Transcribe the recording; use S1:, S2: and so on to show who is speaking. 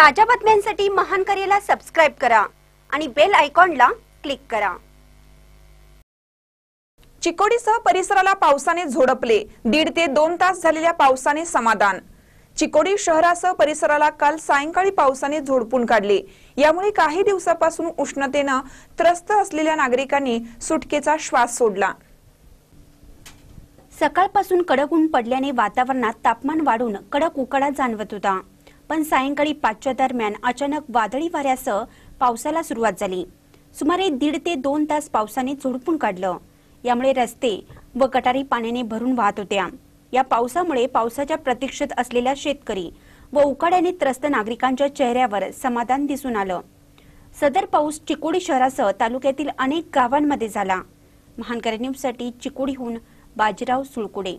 S1: ताज्या बातम्यांसाठी महान करेला सब्सक्राइब करा आणि बेल ला
S2: क्लिक करा चिकोडीसह परिसराला पावसाने झोडपले दीड ते दोन तास झालेल्या पावसाने समाधान चिकोडी शहरासह परिसराला काल सायंकाळी पावसाने झोडपून काढले यामुळे काही दिवसापासून उष्णतेनं त्रस्त असलेल्या नागरिकांनी सुटकेचा श्वास सोडला
S1: सकाळपासून कडक ऊन पडल्याने वातावरणात तापमान वाढून कडक उकडा जाणवत होता पण सायंकाळी पाचच्या दरम्यान अचानक वादळी वाऱ्यासह पावसाला सुरुवात झाली सुमारे दीड ते दोन तास पावसाने झोडपून काढलं यामुळे रस्ते व गटारी पाण्याने भरून वाहत होत्या या पावसामुळे पावसाच्या प्रतीक्षेत असलेल्या शेतकरी व उकाड्याने त्रस्त नागरिकांच्या चेहऱ्यावर समाधान दिसून आलं सदर पाऊस चिकोडी शहरासह तालुक्यातील अनेक गावांमध्ये झाला न्यूज न्यूजसाठी चिकोडीहून बाजीराव सुळकुडे